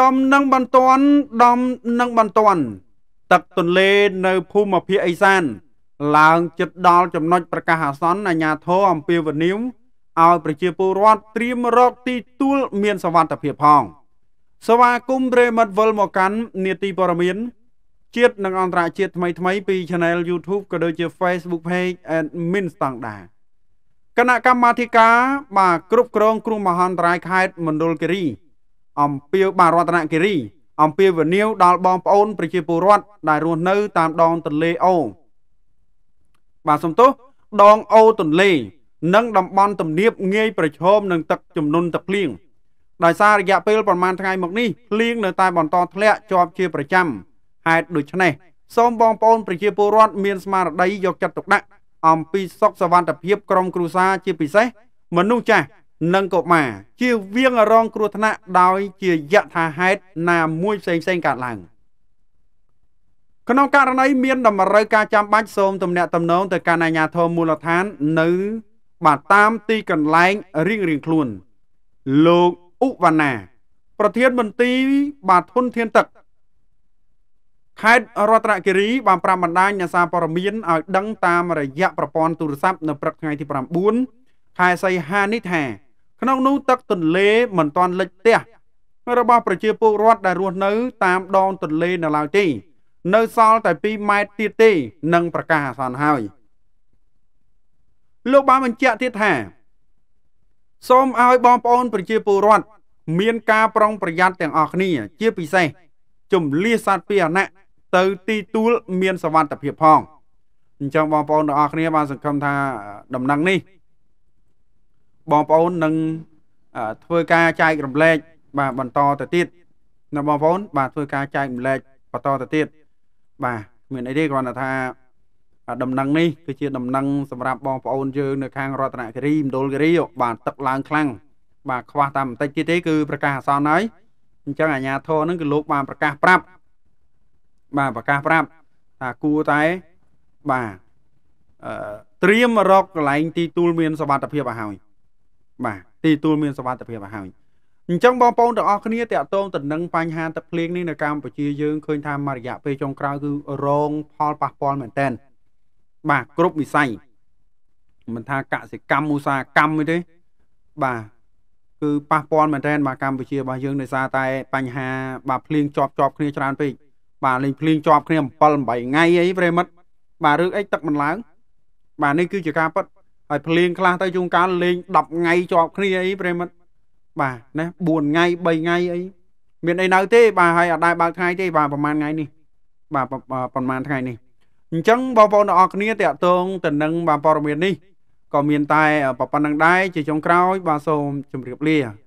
ដំនឹងបន្ទាន់ដំនឹងបន្ទាន់ទឹកទន្លេនៅភូមិភាគអេសាន ឡើងចិត្តដល់ចំណុចប្រកាសអាសន្នអាញាធរអំពីវនីវឲ្យប្រជាពលរដ្ឋត្រៀមរកទីទួលមាន សវត្ថភាពផង សវាគមរេមិតវលមកកាន់នេតិព័រមានជាតិនិងអន្តរជាតិថ្មីថ្មីពី Channel YouTube ក៏ដូចជា Facebook Page Admin ស្តង់ដាគណៈកម្មាធិការបាទគ្រប់គ្រងគ្រោះមហន្តរាយខេត្តមណ្ឌលគិរីអំពាវបាទរតនគិរីអំពាវនាវដល់បងប្អូនប្រជាពលរដ្ឋដែលរស់នៅ តាមដងទន្លេអូបាទសំទោសដងអូទន្លេនិងតំបន់ទំនាបងាយប្រឈមនឹងទឹកជំនន់ទឹកភ្លៀងដោយសាររយៈពេល ប្រមាណថ្ងៃមកនេះភ្លៀងនៅតែបន្តធ្លាក់ជាប់ជាប្រចាំហេតុដូច្នេះសូមបងប្អូនប្រជាពលរដ្ឋមានស្មារតីយកចិត្តទុកដាក់អំពីសុខសវត្ថិភាពក្រុមគ្រួសារជាពិសេស មនុស្សចាស់និងកុមារជាវៀងរង គ្រោះថ្នាក់ដោយ ជាយថាហេតុណាមួយផ្សេងផ្សេងកើតឡើងក្នុងករណីមានតម្រូវការចាំបាច់សូមទំនាក់ទំនងទៅកាន់អាជ្ញាធរមូលដ្ឋាន នៅ បាទតាមទីកន្លែងរៀងរៀងខ្លួន លោកឧវណ្ណា ប្រធានមន្ទីរបាទធនធានទឹកខេត្តរតនគិរីបានប្រាប់បណ្ដាញអ្នកសារព័ត៌មានឲ្យដឹងតាមរយៈប្រព័ន្ធទូរស័ព្ទនៅព្រឹកថ្ងៃទី9ខែសីហានេះថាក្នុងនោះទឹកទន្លេមិនទាន់លិចផ្ទះរបស់ប្រជាពលរដ្ឋដែលរស់នៅតាមដងទន្លេនៅឡើយទេនៅសល់តែ2ម៉ែត្រទៀតទេនឹងប្រកាសអាសន្នហើយលោកបានបញ្ជាក់ទៀតថាសូមឲ្យបងប្អូនប្រជាពលរដ្ឋមានការប្រុងប្រយ័ត្នទាំងអស់គ្នា ជាពិសេសជំលះសត្វពាហនៈទៅ ទីទួលមានសវត្ថិភាពផងអញ្ចឹងបងប្អូនទាំងអស់គ្នាបានសង្ឃឹមថាដំណឹងនេះបងប្អូននឹងធ្វើការចែករំលែកបាទបន្តទៅទៀតណាបងប្អូនបាទធ្វើការចែករំលែកបន្តទៅទៀតបាទគ្មានអីទេគ្រាន់តែថាដំណឹងនេះគឺជាដំណឹងសម្រាប់បងប្អូនយើងនៅខាងរតនគិរីមណ្ឌលគិរីបាទទឹកឡើងខ្លាំងបាទខ្វះតែបន្តិចទៀតទេគឺប្រកាសអសន្នហើយអញ្ចឹងអាជ្ញាធរនឹងគឺលោកបានប្រកាសប្រាប់បាទប្រកាសប្រាប់ថាគួរតែបាទអឺត្រៀមរកកន្លែងទីទួលមានសមត្ថភាពឲ្យហើយបាទទីទួលមានសវត្ថភាពឲ្យហើយអញ្ចឹងបងប្អូនទាំងអស់គ្នាតាក់ទងទៅនឹងបញ្ហាទឹកភ្លៀងនេះនៅកម្ពុជាយើងឃើញថាមួយរយៈពេលចុងក្រោយគឺរងផលប៉ះពាល់មែនតើបាទគ្រប់វិស័យមិនថាកសិកម្មឧស្សាហកម្មទេបាទគឺប៉ះពាល់មែនតើបាទកម្ពុជារបស់យើងដោយសារតែបញ្ហាបាទភ្លៀងជាប់ជាប់គ្នាច្រើនពេកបាទលេងភ្លៀងជាប់គ្នា7 8ថ្ងៃអីប្រិមិត្តបាទរឿងអីទឹកមិនឡើង បាទនេះគឺជាការប៉ັດហើយភ្លៀងខ្លះទៅជួនកាលលេង10ថ្ងៃជាប់គ្នាអីប្រិមិត្តបាទណា4ថ្ងៃ3ថ្ងៃអីមានអីនៅទេ បាទហើយអត់ដែរបើកថ្ងៃទេបាទប្រហែលថ្ងៃនេះបាទប្រហែលថ្ងៃនេះអញ្ចឹងបងប្អូនទាំងអស់គ្នាតកតងទៅនឹងបាទព័ត៌មាននេះក៏មានតែប៉ុណ្្នឹងដែរជាចុងក្រោយ បាទសូមជម្រាបលា